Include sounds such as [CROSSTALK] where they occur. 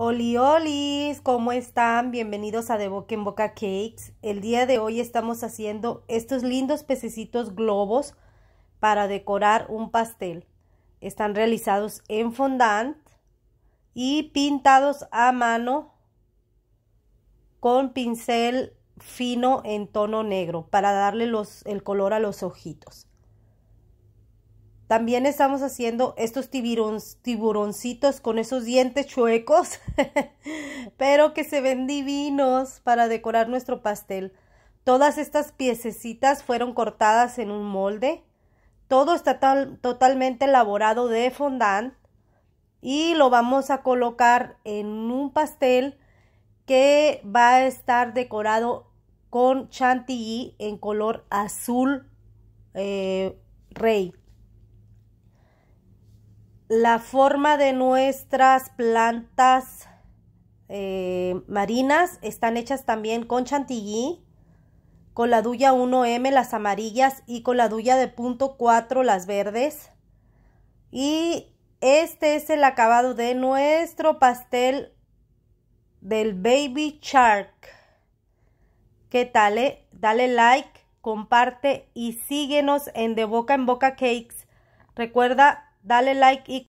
Oli, olis, ¿cómo están? Bienvenidos a De Boca en Boca Cakes. El día de hoy estamos haciendo estos lindos pececitos globos para decorar un pastel. Están realizados en fondant y pintados a mano con pincel fino en tono negro para darle el color a los ojitos. También estamos haciendo estos tiburoncitos con esos dientes chuecos, [LAUGHS] pero que se ven divinos para decorar nuestro pastel. Todas estas piececitas fueron cortadas en un molde. Todo está totalmente elaborado de fondant y lo vamos a colocar en un pastel que va a estar decorado con chantilly en color azul eh, rey la forma de nuestras plantas eh, marinas están hechas también con chantilly, con la duya 1M las amarillas y con la duya de punto 4 las verdes. Y este es el acabado de nuestro pastel del Baby Shark. ¿Qué tal? Eh? Dale like, comparte y síguenos en De Boca en Boca Cakes. Recuerda डालें लाइक